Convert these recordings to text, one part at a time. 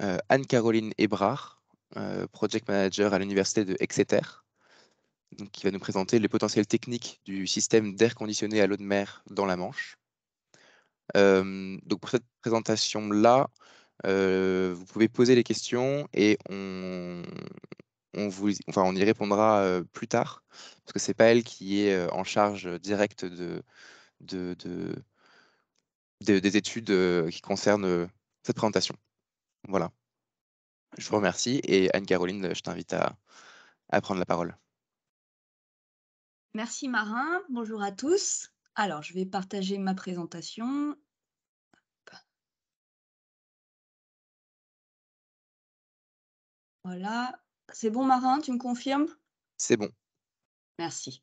Euh, Anne-Caroline Hébrard, euh, project manager à l'université de Exeter, donc, qui va nous présenter les potentiels techniques du système d'air conditionné à l'eau de mer dans la Manche. Euh, donc pour cette présentation-là, vous pouvez poser les questions et on, vous, on y répondra plus tard, parce que ce n'est pas elle qui est en charge directe de des études qui concernent cette présentation. Voilà. Je vous remercie et Anne-Caroline, je t'invite à, prendre la parole. Merci Marin, bonjour à tous. Alors, je vais partager ma présentation. Voilà, c'est bon Marin, tu me confirmes C'est bon. Merci.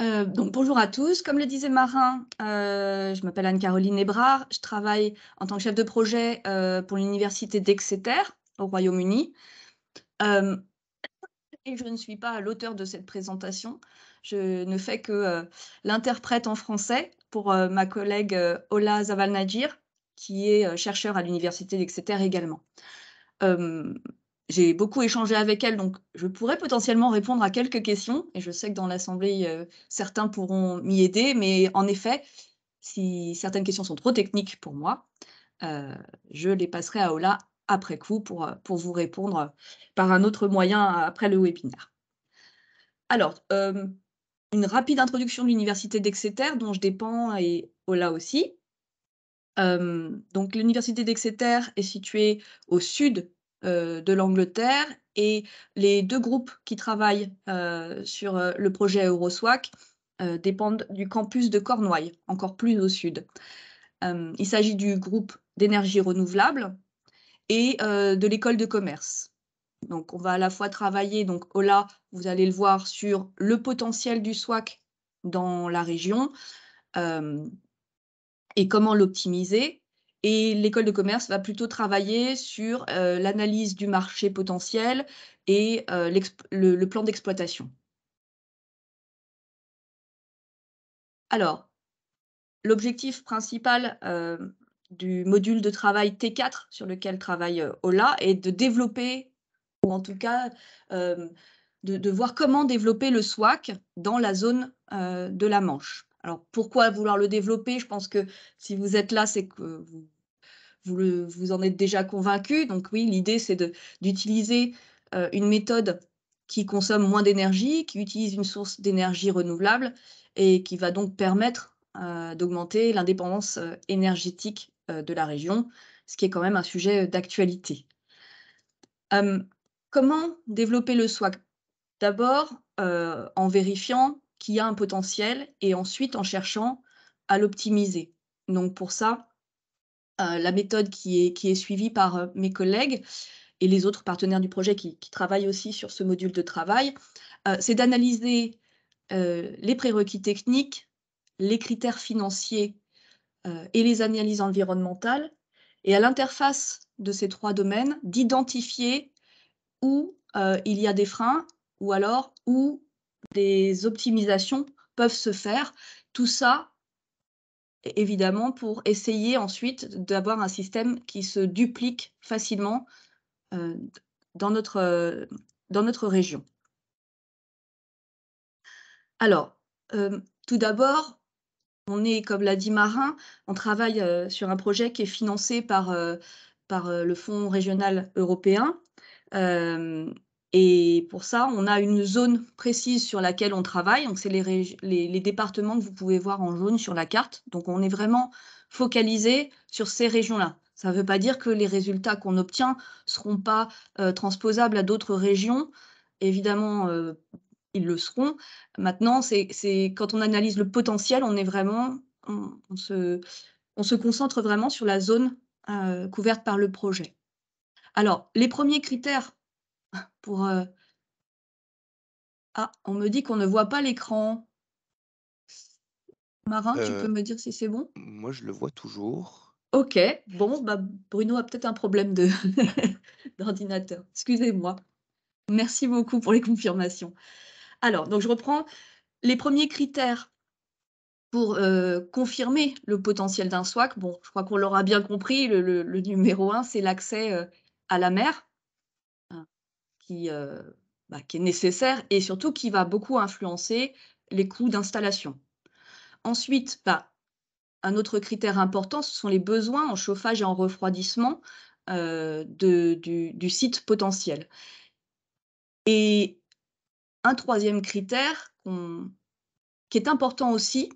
Euh, bonjour à tous. Comme le disait Marin, euh, je m'appelle Anne-Caroline Ebrard. Je travaille en tant que chef de projet euh, pour l'université d'Exeter au Royaume-Uni. et je ne suis pas l'auteur de cette présentation. Je ne fais que l'interprète en français pour ma collègue Ola Zavalnadjir, qui est chercheur à l'université d'Exeter également j'ai beaucoup échangé avec elle, donc je pourrais potentiellement répondre à quelques questions. Et je sais que dans l'Assemblée, euh, certains pourront m'y aider, mais en effet, si certaines questions sont trop techniques pour moi, euh, je les passerai à Ola après coup pour, euh, pour vous répondre par un autre moyen après le webinaire. Alors, une rapide introduction de l'Université d'Exeter, dont je dépends, et Ola aussi. donc, l'Université d'Exeter est située au sud euh, de l'Angleterre et les deux groupes qui travaillent euh, sur euh, le projet Euroswac dépendent du campus de Cornouailles, encore plus au sud. il s'agit du groupe d'énergie renouvelable et de l'école de commerce. Donc, on va à la fois travailler, donc oh là, vous allez le voir, sur le potentiel du SWAC dans la région et comment l'optimiser, et l'école de commerce va plutôt travailler sur euh, l'analyse du marché potentiel et euh, le, plan d'exploitation. Alors, l'objectif principal euh, du module de travail T4 sur lequel travaille Ola est de développer, ou en tout cas de, de, voir comment développer le SWAC dans la zone de la Manche. Alors pourquoi vouloir le développer Je pense que si vous êtes là, c'est que vous vous, en êtes déjà convaincu. Donc oui, l'idée, c'est d'utiliser euh, une méthode qui consomme moins d'énergie, qui utilise une source d'énergie renouvelable et qui va donc permettre euh, d'augmenter l'indépendance euh, énergétique de la région, ce qui est quand même un sujet d'actualité. comment développer le SWAC D'abord, en vérifiant qu'il y a un potentiel et ensuite en cherchant à l'optimiser. Donc pour ça, euh, la méthode qui est, suivie par euh, mes collègues et les autres partenaires du projet qui, travaillent aussi sur ce module de travail, euh, c'est d'analyser les prérequis techniques, les critères financiers et les analyses environnementales, et à l'interface de ces trois domaines, d'identifier où il y a des freins ou alors où des optimisations peuvent se faire. Tout ça évidemment, pour essayer ensuite d'avoir un système qui se duplique facilement euh, dans, notre, euh, dans notre région. Alors, euh, tout d'abord, on est, comme l'a dit Marin, on travaille sur un projet qui est financé par, le Fonds régional européen. Et pour ça, on a une zone précise sur laquelle on travaille. Donc, c'est les, départements que vous pouvez voir en jaune sur la carte. Donc, on est vraiment focalisé sur ces régions-là. Ça ne veut pas dire que les résultats qu'on obtient ne seront pas euh, transposables à d'autres régions. Évidemment, euh, ils le seront. Maintenant, c'est quand on analyse le potentiel, on est vraiment, se, concentre vraiment sur la zone euh, couverte par le projet. Alors, les premiers critères euh, ah, on me dit qu'on ne voit pas l'écran. Marin, tu peux euh, me dire si c'est bon Moi, je le vois toujours. Ok, bon, bah, Bruno a peut-être un problème d'ordinateur. Excusez-moi. Merci beaucoup pour les confirmations. Alors, donc je reprends les premiers critères pour euh, confirmer le potentiel d'un SWAC. Bon, je crois qu'on l'aura bien compris. Le, numéro un, c'est l'accès à la mer qui, euh, bah, qui est nécessaire et surtout qui va beaucoup influencer les coûts d'installation. Ensuite, bah, un autre critère important, ce sont les besoins en chauffage et en refroidissement euh, du, site potentiel. Et un troisième critère qui est important aussi,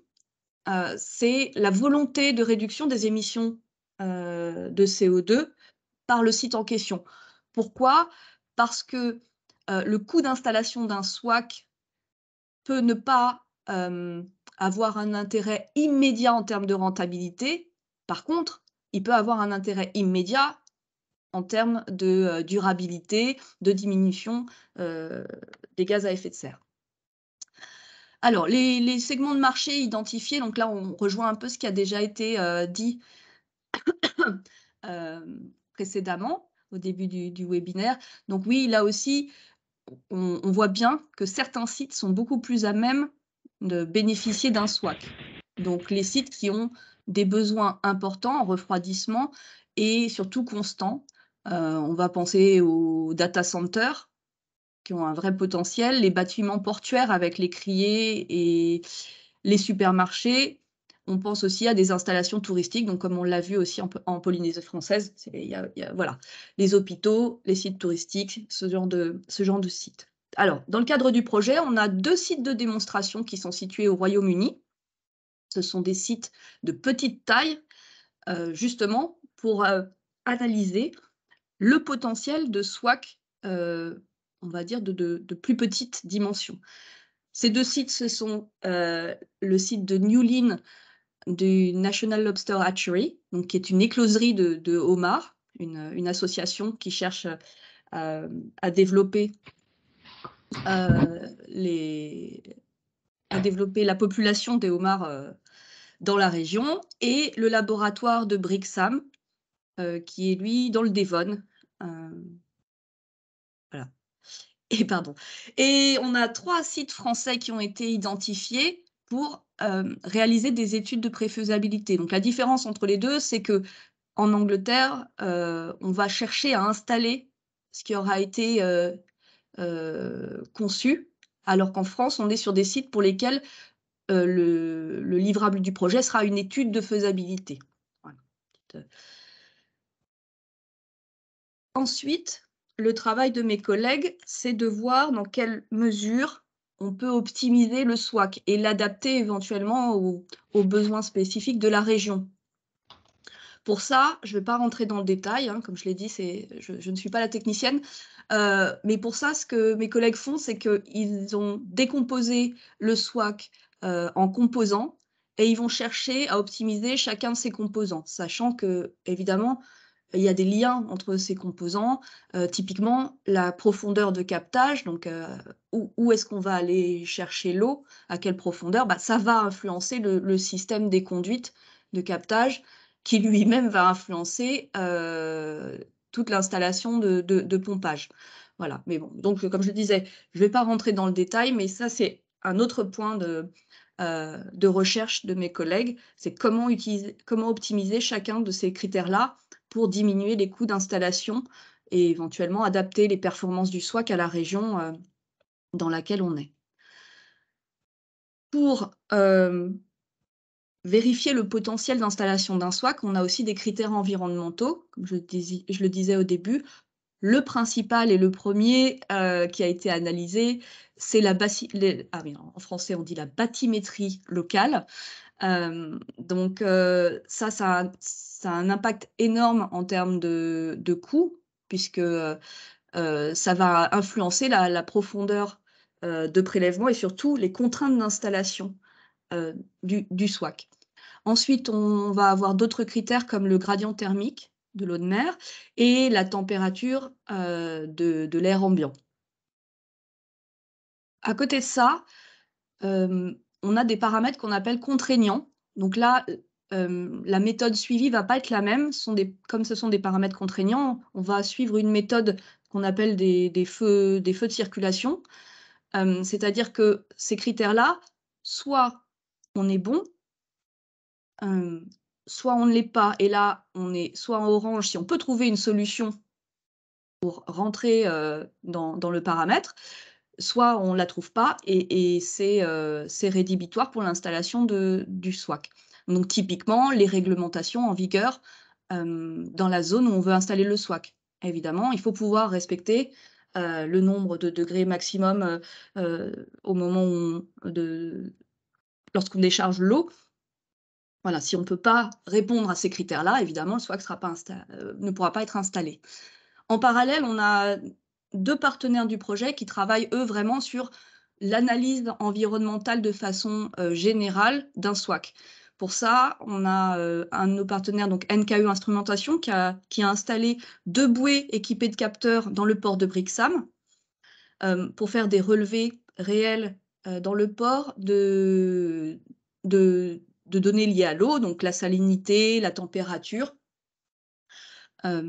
euh, c'est la volonté de réduction des émissions de CO2 par le site en question. Pourquoi parce que euh, le coût d'installation d'un SWAC peut ne pas euh, avoir un intérêt immédiat en termes de rentabilité. Par contre, il peut avoir un intérêt immédiat en termes de euh, durabilité, de diminution des gaz à effet de serre. Alors, les, segments de marché identifiés, donc là, on rejoint un peu ce qui a déjà été dit précédemment au début du, webinaire. Donc oui, là aussi, on, voit bien que certains sites sont beaucoup plus à même de bénéficier d'un SWAC. Donc les sites qui ont des besoins importants en refroidissement et surtout constants. Euh, on va penser aux data centers qui ont un vrai potentiel, les bâtiments portuaires avec les criers et les supermarchés, on pense aussi à des installations touristiques, donc comme on l'a vu aussi en, Polynésie française, voilà, les hôpitaux, les sites touristiques, ce genre de, ce sites. Alors, dans le cadre du projet, on a deux sites de démonstration qui sont situés au Royaume-Uni. Ce sont des sites de petite taille, euh, justement, pour euh, analyser le potentiel de SWAC, euh, on va dire, de, plus petite dimension. Ces deux sites, ce sont le site de Newlyn, du National Lobster Hatchery, donc qui est une écloserie de, homards, une, association qui cherche euh, à, développer euh, les, à développer la population des homards euh, dans la région, et le laboratoire de Brixham, euh, qui est lui dans le Devon. voilà. Et pardon. Et on a trois sites français qui ont été identifiés pour euh, réaliser des études de préfaisabilité. Donc la différence entre les deux, c'est que en Angleterre, euh, on va chercher à installer ce qui aura été euh, conçu, alors qu'en France, on est sur des sites pour lesquels le, livrable du projet sera une étude de faisabilité. Ensuite, le travail de mes collègues, c'est de voir dans quelle mesure on peut optimiser le SWAC et l'adapter éventuellement aux, besoins spécifiques de la région. Pour ça, je ne vais pas rentrer dans le détail, hein, comme je l'ai dit, je, je, ne suis pas la technicienne, euh, mais pour ça, ce que mes collègues font, c'est qu'ils ont décomposé le SWAC euh, en composants et ils vont chercher à optimiser chacun de ces composants, sachant que, évidemment, il y a des liens entre ces composants. Euh, typiquement, la profondeur de captage, donc euh, où, est-ce qu'on va aller chercher l'eau, à quelle profondeur, bah, ça va influencer le, système des conduites de captage qui lui-même va influencer euh, toute l'installation de, pompage. Voilà, mais bon, donc comme je le disais, je ne vais pas rentrer dans le détail, mais ça c'est un autre point de, de recherche de mes collègues, c'est comment, utiliser, comment optimiser chacun de ces critères-là pour diminuer les coûts d'installation et éventuellement adapter les performances du SWAC à la région euh, dans laquelle on est. Pour euh, vérifier le potentiel d'installation d'un SWAC, on a aussi des critères environnementaux, comme je, je le disais au début. Le principal et le premier euh, qui a été analysé, c'est la ah en français on dit la bathymétrie locale. donc ça, ça ça a un impact énorme en termes de, de coûts, puisque euh, ça va influencer la, profondeur euh, de prélèvement et surtout les contraintes d'installation euh, du, SWAC. Ensuite, on va avoir d'autres critères comme le gradient thermique de l'eau de mer et la température de, l'air ambiant. À côté de ça, on a des paramètres qu'on appelle contraignants. Donc là, la méthode suivie va pas être la même. comme ce sont des paramètres contraignants, on va suivre une méthode qu'on appelle des, feux, de circulation. C'est-à-dire que ces critères-là, soit on est bon, soit on ne l'est pas. Et là, on est soit en orange si on peut trouver une solution pour rentrer euh, dans, le paramètre, soit on ne la trouve pas et euh, c'est rédhibitoire pour l'installation du SWAC. Donc typiquement, les réglementations en vigueur euh, dans la zone où on veut installer le SWAC. Évidemment, il faut pouvoir respecter euh, le nombre de degrés maximum euh, au moment lorsqu'on décharge l'eau. Voilà, si on ne peut pas répondre à ces critères-là, évidemment, le SWAC ne pourra pas être installé. En parallèle, on a deux partenaires du projet qui travaillent, eux, vraiment sur l'analyse environnementale de façon générale d'un SWAC. Pour ça, on a euh, un de nos partenaires, donc NKU e Instrumentation, qui a, installé deux bouées équipées de capteurs dans le port de Brixham euh, pour faire des relevés réels euh, dans le port de, données liées à l'eau, donc la salinité, la température.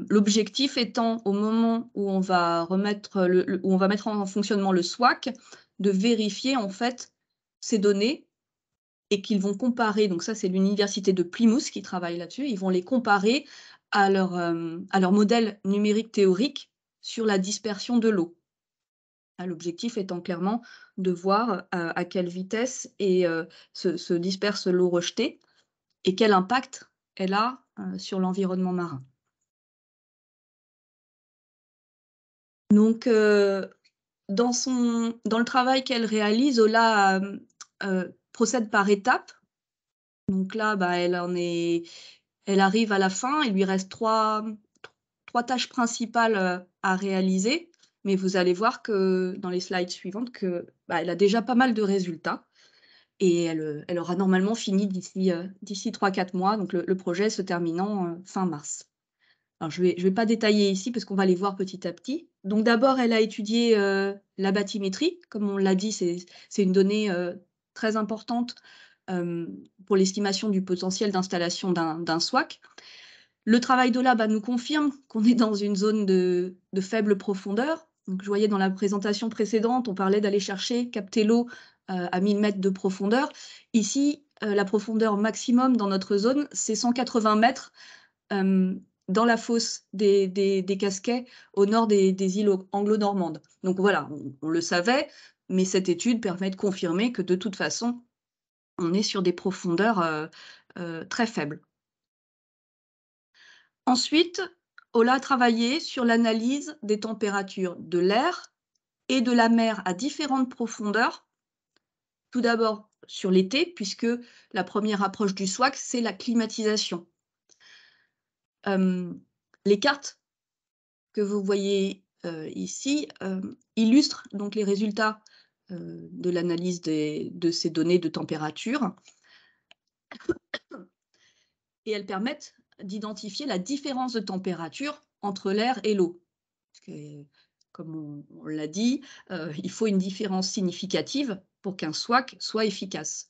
L'objectif étant au moment où on va remettre où on va mettre en fonctionnement le SWAC, de vérifier en fait ces données et qu'ils vont comparer, donc ça c'est l'université de Plymouth qui travaille là-dessus, ils vont les comparer à leur, euh, modèle numérique théorique sur la dispersion de l'eau. Ah, l'objectif étant clairement de voir euh, à quelle vitesse euh, se, disperse l'eau rejetée et quel impact elle a sur l'environnement marin. Donc, dans, dans le travail qu'elle réalise, Ola procède par étapes. Donc là, bah, elle, en est, elle arrive à la fin. Il lui reste trois, trois tâches principales euh, à réaliser. Mais vous allez voir que dans les slides suivantes, que, bah, elle a déjà pas mal de résultats. Et elle, euh, aura normalement fini d'ici euh, d'ici 3-4 mois, donc le, projet se terminant fin mars. Alors, je ne vais, je vais, pas détailler ici parce qu'on va les voir petit à petit. Donc, d'abord, elle a étudié la bathymétrie. Comme on l'a dit, c'est une donnée très importante euh, pour l'estimation du potentiel d'installation d'un SWAC. Le travail de Laba bah, nous confirme qu'on est dans une zone de, faible profondeur. Donc, je voyais dans la présentation précédente, on parlait d'aller chercher, capter l'eau euh, à 1000 mètres de profondeur. Ici, euh, la profondeur maximum dans notre zone, c'est 180 mètres dans la fosse des, casquets au nord des, îles anglo-normandes. Donc voilà, on le savait, mais cette étude permet de confirmer que de toute façon, on est sur des profondeurs euh, euh, très faibles. Ensuite, Ola a travaillé sur l'analyse des températures de l'air et de la mer à différentes profondeurs. Tout d'abord sur l'été, puisque la première approche du SWAC, c'est la climatisation. Euh, les cartes que vous voyez ici illustrent donc les résultats euh, de l'analyse de ces données de température. Et elles permettent d'identifier la différence de température entre l'air et l'eau. Comme on, l'a dit, euh, il faut une différence significative pour qu'un SWAC soit efficace.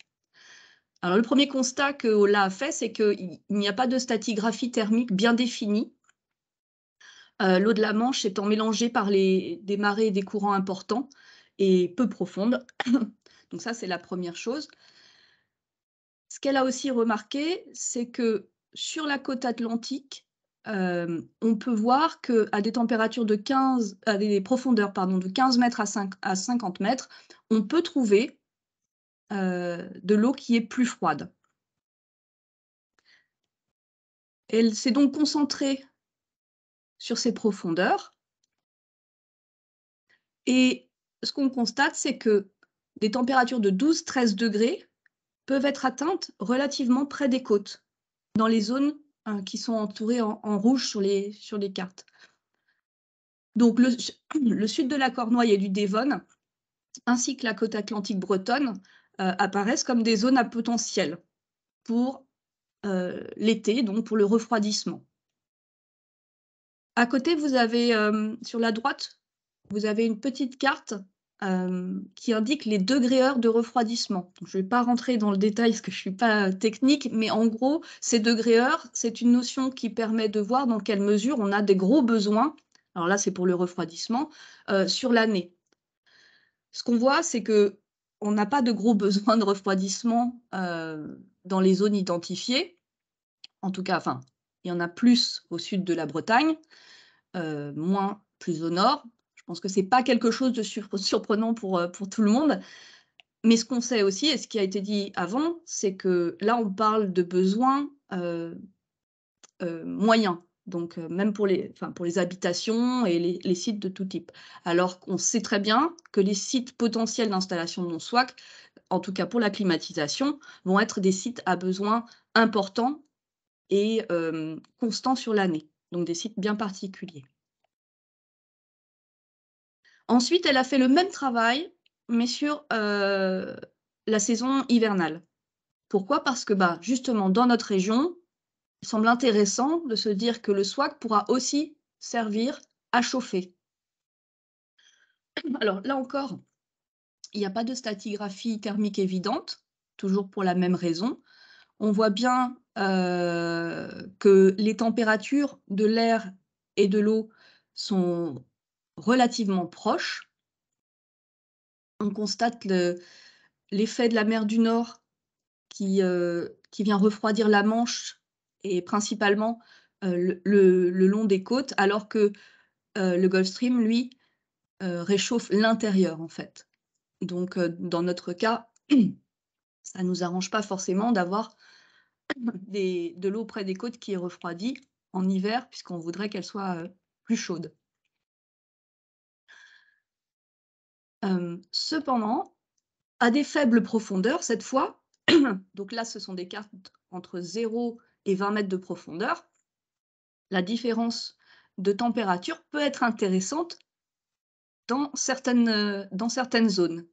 Alors le premier constat que Ola a fait, c'est qu'il n'y a pas de statigraphie thermique bien définie. Euh, l'eau de la Manche étant mélangée par les, des marées et des courants importants, peu profonde. Donc ça, c'est la première chose. Ce qu'elle a aussi remarqué, c'est que sur la côte atlantique, euh, on peut voir que à des températures de 15, à des profondeurs pardon, de 15 mètres à, 5, à 50 mètres, on peut trouver euh, de l'eau qui est plus froide. Elle s'est donc concentrée sur ces profondeurs et ce qu'on constate, c'est que des températures de 12-13 degrés peuvent être atteintes relativement près des côtes, dans les zones hein, qui sont entourées en, rouge sur les, cartes. Donc le, sud de la Cornouaille et du Devon, ainsi que la côte atlantique bretonne, euh, apparaissent comme des zones à potentiel pour euh, l'été, donc pour le refroidissement. À côté, vous avez euh, sur la droite vous avez une petite carte euh, qui indique les degrés heures de refroidissement. je ne vais pas rentrer dans le détail parce que je ne suis pas euh, technique, mais en gros, ces degrés heures, c'est une notion qui permet de voir dans quelle mesure on a des gros besoins, alors là c'est pour le refroidissement, euh, sur l'année. Ce qu'on voit, c'est qu'on n'a pas de gros besoins de refroidissement dans les zones identifiées. En tout cas, enfin, il y en a plus au sud de la Bretagne, moins plus au nord, je pense que ce n'est pas quelque chose de surprenant euh, pour, tout le monde. Mais ce qu'on sait aussi, et ce qui a été dit avant, c'est que là, on parle de besoins euh, euh, moyens, donc même pour les, habitations et les, sites de tout type. Alors qu'on sait très bien que les sites potentiels d'installation de non SWAC, en tout cas pour la climatisation, vont être des sites à besoins importants et constants sur l'année, donc des sites bien particuliers. Ensuite, elle a fait le même travail, mais sur euh, la saison hivernale. Pourquoi Parce que bah, justement, dans notre région, il semble intéressant de se dire que le SWAC pourra aussi servir à chauffer. Alors là encore, il n'y a pas de statigraphie thermique évidente, toujours pour la même raison. On voit bien euh, que les températures de l'air et de l'eau sont relativement proche. On constate l'effet de la mer du Nord qui, euh, qui, vient refroidir la Manche et principalement euh, le, long des côtes, alors que euh, le Gulf Stream, lui, réchauffe l'intérieur en fait. Donc dans notre cas, ça ne nous arrange pas forcément d'avoir de l'eau près des côtes qui est refroidie en hiver, puisqu'on voudrait qu'elle soit plus chaude. Euh, cependant, à des faibles profondeurs cette fois, donc là ce sont des cartes entre 0 et 20 mètres de profondeur, la différence de température peut être intéressante dans certaines, euh, dans certaines zones.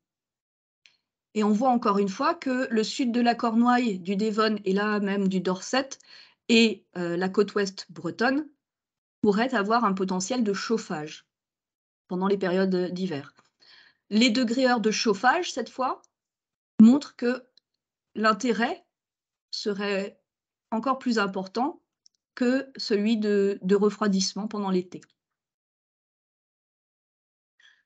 Et on voit encore une fois que le sud de la Cornouaille, du Devon et là même du Dorset et euh, la côte ouest bretonne pourraient avoir un potentiel de chauffage pendant les périodes d'hiver. Les degrés heures de chauffage, cette fois, montrent que l'intérêt serait encore plus important que celui de, refroidissement pendant l'été.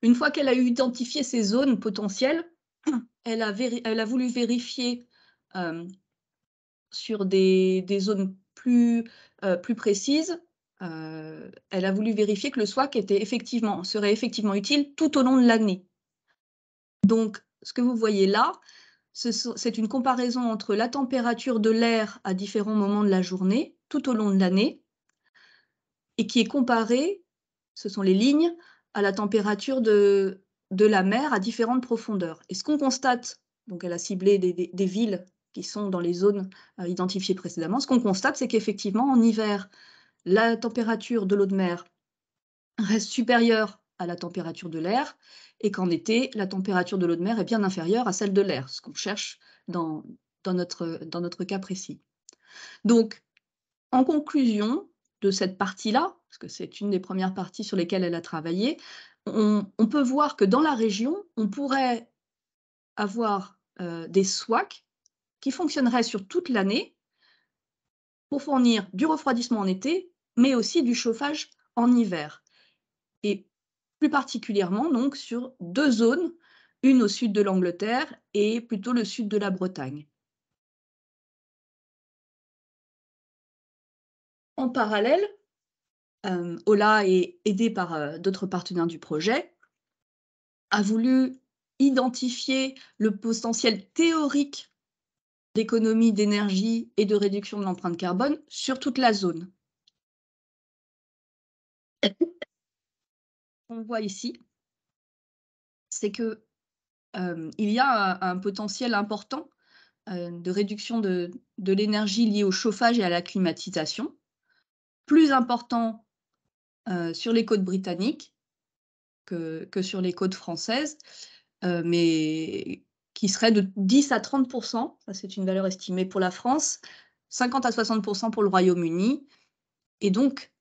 Une fois qu'elle a identifié ces zones potentielles, elle a, voulu vérifier euh, sur des, zones plus, euh, précises. Euh, elle a voulu vérifier que le SWAC était serait effectivement utile tout au long de l'année. Donc, ce que vous voyez là, c'est une comparaison entre la température de l'air à différents moments de la journée, tout au long de l'année, et qui est comparée, ce sont les lignes, à la température de, de la mer à différentes profondeurs. Et ce qu'on constate, donc elle a ciblé des, des villes qui sont dans les zones euh, identifiées précédemment, ce qu'on constate, c'est qu'effectivement, en hiver, la température de l'eau de mer reste supérieure à la température de l'air et qu'en été, la température de l'eau de mer est bien inférieure à celle de l'air, ce qu'on cherche dans, notre, dans notre cas précis. Donc, en conclusion de cette partie-là, parce que c'est une des premières parties sur lesquelles elle a travaillé, on, peut voir que dans la région, on pourrait avoir euh, des SWAC qui fonctionneraient sur toute l'année pour fournir du refroidissement en été, mais aussi du chauffage en hiver plus particulièrement donc sur deux zones, une au sud de l'Angleterre et plutôt le sud de la Bretagne. En parallèle, euh, Ola est aidé par euh, d'autres partenaires du projet, a voulu identifier le potentiel théorique d'économie d'énergie et de réduction de l'empreinte carbone sur toute la zone. voit ici, c'est que euh, il y a un, potentiel important euh, de réduction de, l'énergie liée au chauffage et à la climatisation, plus important euh, sur les côtes britanniques que, sur les côtes françaises, mais qui serait de 10 à 30 c'est une valeur estimée pour la France, 50 à 60 pour le Royaume-Uni, et donc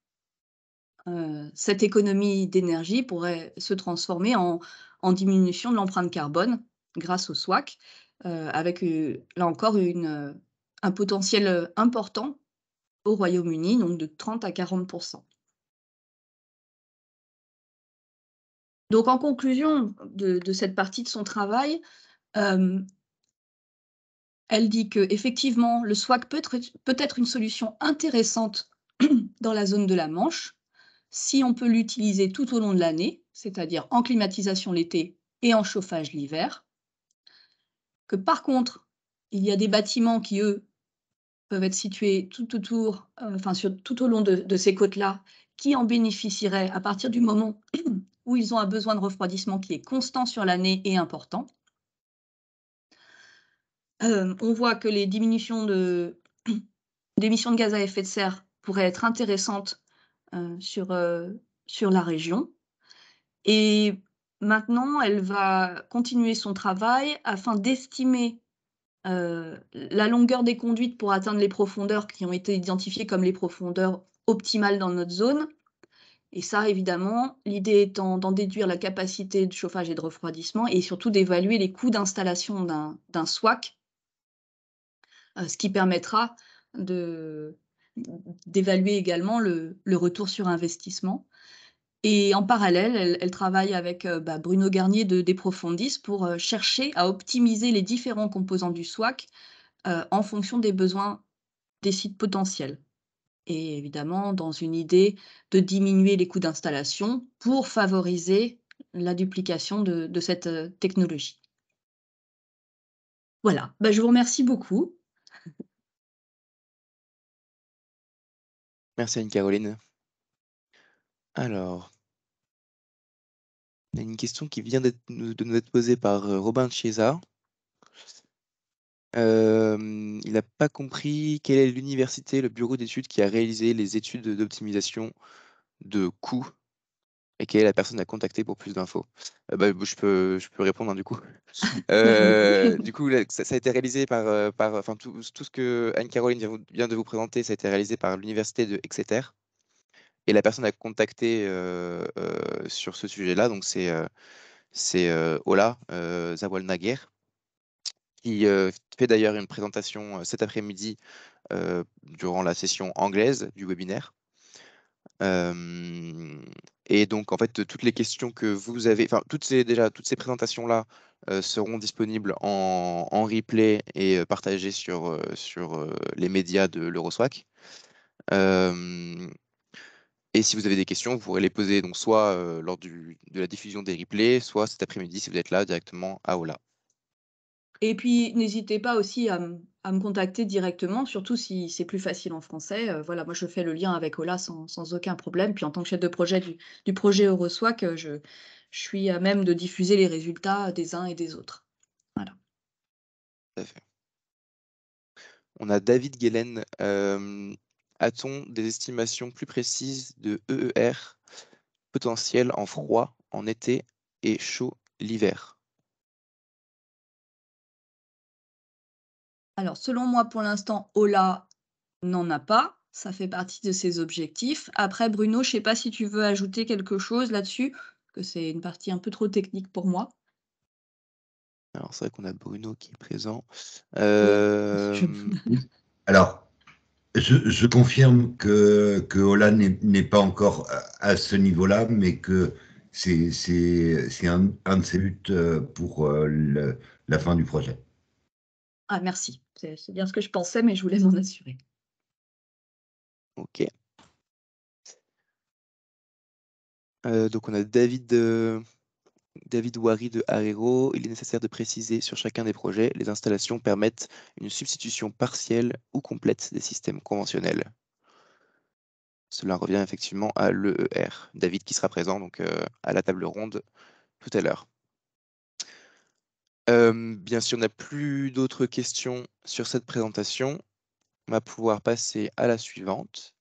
euh, cette économie d'énergie pourrait se transformer en, diminution de l'empreinte carbone grâce au SWAC, euh, avec euh, là encore un potentiel important au Royaume-Uni, donc de 30 à 40 Donc en conclusion de, cette partie de son travail, elle dit que le SWAC peut peut être une solution intéressante dans la zone de la Manche, si on peut l'utiliser tout au long de l'année, c'est-à-dire en climatisation l'été et en chauffage l'hiver. Que par contre, il y a des bâtiments qui, eux, peuvent être situés tout autour, euh, enfin sur, tout au long de, ces côtes-là, qui en bénéficieraient à partir du moment où ils ont un besoin de refroidissement qui est constant sur l'année et important. Euh, on voit que les diminutions d'émissions de gaz à effet de serre pourraient être intéressantes euh, sur, euh, sur la région. Et maintenant, elle va continuer son travail afin d'estimer euh, la longueur des conduites pour atteindre les profondeurs qui ont été identifiées comme les profondeurs optimales dans notre zone. Et ça, évidemment, l'idée étant d'en déduire la capacité de chauffage et de refroidissement et surtout d'évaluer les coûts d'installation d'un SWAC, ce qui permettra de, d'évaluer également le, retour sur investissement. Et en parallèle, elle, travaille avec euh, bah, Bruno Garnier de Deprofondis pour euh, chercher à optimiser les différents composants du SWAC euh, en fonction des besoins des sites potentiels. Et évidemment, dans une idée de diminuer les coûts d'installation pour favoriser la duplication de, cette technologie. Voilà, bah, je vous remercie beaucoup. Merci Anne-Caroline. Alors, une question qui vient de nous être posée par euh, Robin Chiesa. Euh, il n'a pas compris quelle est l'université, le bureau d'études qui a réalisé les études d'optimisation de coûts et qui est la personne à contacter pour plus d'infos euh, bah, je, peux, je peux répondre hein, du coup. Euh, du coup, ça, a été réalisé par, euh, par enfin, tout, ce que Anne-Caroline vient, de vous présenter, ça a été réalisé par l'université de Exeter. Et la personne à contacter sur ce sujet-là, donc c'est c'est Ola Zawal Naguer, qui fait d'ailleurs une présentation cet après-midi durant la session anglaise du webinaire. Euh, et donc, en fait, toutes les questions que vous avez, enfin, toutes ces, déjà, toutes ces présentations-là euh, seront disponibles en, replay et euh, partagées sur, euh, sur les médias de l'Euroswack. et si vous avez des questions, vous pourrez les poser donc, soit lors de la diffusion des replays, soit cet après-midi si vous êtes là directement à Ola. Et puis, n'hésitez pas aussi à, me contacter directement, surtout si c'est plus facile en français. Euh, voilà, moi, je fais le lien avec Ola sans, aucun problème. Puis, en tant que chef de projet du, projet EuroSWAC, je, suis à même de diffuser les résultats des uns et des autres. Voilà. Tout à fait. On a David Guélène. Euh, a-t-on des estimations plus précises de EER potentiel en froid en été et chaud l'hiver Alors, selon moi, pour l'instant, Ola n'en a pas. Ça fait partie de ses objectifs. Après, Bruno, je ne sais pas si tu veux ajouter quelque chose là-dessus, que c'est une partie un peu trop technique pour moi. Alors, c'est vrai qu'on a Bruno qui est présent. Euh, euh, Alors, je, confirme que, que Ola n'est pas encore à, ce niveau-là, mais que c'est un, de ses buts euh, pour la fin du projet. Ah, merci. C'est bien ce que je pensais, mais je voulais m'en assurer. Ok. Euh, donc on a David, euh, David Wari de Arero. Il est nécessaire de préciser sur chacun des projets, les installations permettent une substitution partielle ou complète des systèmes conventionnels. Cela revient effectivement à l'EER. David qui sera présent donc, euh, à la table ronde tout à l'heure. Euh, bien sûr, on n'a plus d'autres questions sur cette présentation. On va pouvoir passer à la suivante.